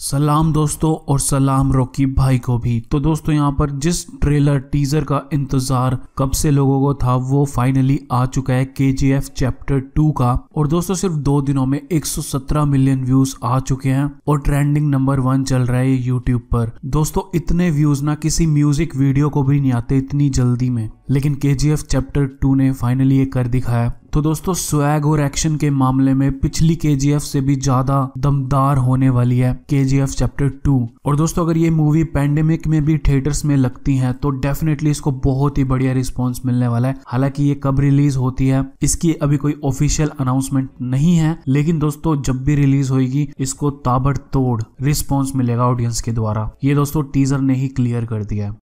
सलाम दोस्तों और सलाम रॉकी भाई को भी तो दोस्तों यहाँ पर जिस ट्रेलर टीजर का इंतजार कब से लोगों को था वो फाइनली आ चुका है के चैप्टर टू का और दोस्तों सिर्फ दो दिनों में 117 मिलियन व्यूज आ चुके हैं और ट्रेंडिंग नंबर वन चल रहा है यूट्यूब पर दोस्तों इतने व्यूज ना किसी म्यूजिक वीडियो को भी नहीं आते इतनी जल्दी में लेकिन के चैप्टर टू ने फाइनली ये कर दिखाया तो दोस्तों स्वैग और एक्शन के मामले में पिछली के से भी ज्यादा दमदार होने वाली है के चैप्टर टू और दोस्तों अगर ये मूवी पैंडेमिक में भी थिएटर्स में लगती है तो डेफिनेटली इसको बहुत ही बढ़िया रिस्पॉन्स मिलने वाला है हालांकि ये कब रिलीज होती है इसकी अभी कोई ऑफिशियल अनाउंसमेंट नहीं है लेकिन दोस्तों जब भी रिलीज होगी इसको ताबड़तोड़ रिस्पॉन्स मिलेगा ऑडियंस के द्वारा ये दोस्तों टीजर ने ही क्लियर कर दिया है